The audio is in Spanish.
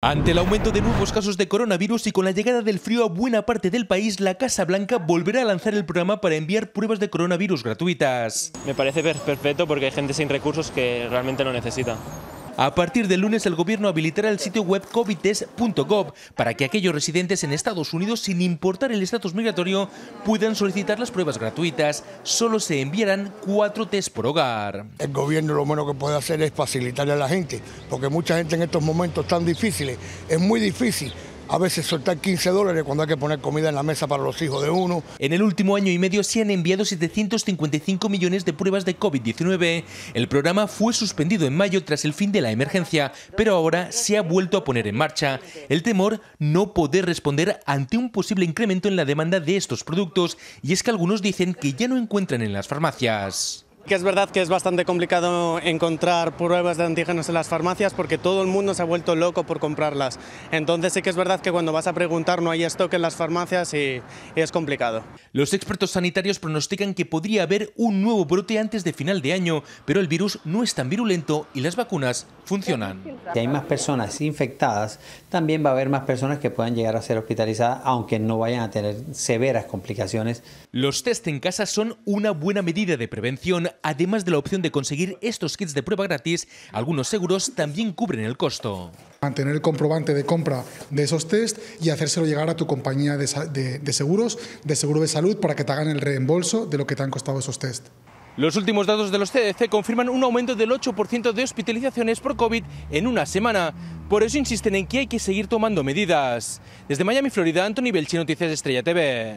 Ante el aumento de nuevos casos de coronavirus y con la llegada del frío a buena parte del país, la Casa Blanca volverá a lanzar el programa para enviar pruebas de coronavirus gratuitas. Me parece perfecto porque hay gente sin recursos que realmente lo necesita. A partir del lunes, el gobierno habilitará el sitio web covites.gov para que aquellos residentes en Estados Unidos, sin importar el estatus migratorio, puedan solicitar las pruebas gratuitas. Solo se enviarán cuatro test por hogar. El gobierno lo menos que puede hacer es facilitarle a la gente, porque mucha gente en estos momentos tan difíciles, es muy difícil a veces soltar 15 dólares cuando hay que poner comida en la mesa para los hijos de uno. En el último año y medio se han enviado 755 millones de pruebas de COVID-19. El programa fue suspendido en mayo tras el fin de la emergencia, pero ahora se ha vuelto a poner en marcha. El temor no poder responder ante un posible incremento en la demanda de estos productos y es que algunos dicen que ya no encuentran en las farmacias. Que es verdad que es bastante complicado encontrar pruebas de antígenos en las farmacias porque todo el mundo se ha vuelto loco por comprarlas. Entonces sí que es verdad que cuando vas a preguntar no hay stock en las farmacias y, es complicado. Los expertos sanitarios pronostican que podría haber un nuevo brote antes de final de año, pero el virus no es tan virulento y las vacunas funcionan. Si hay más personas infectadas, también va a haber más personas que puedan llegar a ser hospitalizadas, aunque no vayan a tener severas complicaciones. Los test en casa son una buena medida de prevención además de la opción de conseguir estos kits de prueba gratis, algunos seguros también cubren el costo. Mantener el comprobante de compra de esos test y hacérselo llegar a tu compañía de, seguros, de seguro de salud, para que te hagan el reembolso de lo que te han costado esos test. Los últimos datos de los CDC confirman un aumento del 8% de hospitalizaciones por COVID en una semana. Por eso insisten en que hay que seguir tomando medidas. Desde Miami, Florida, Anthony Belchi, Noticias Estrella TV.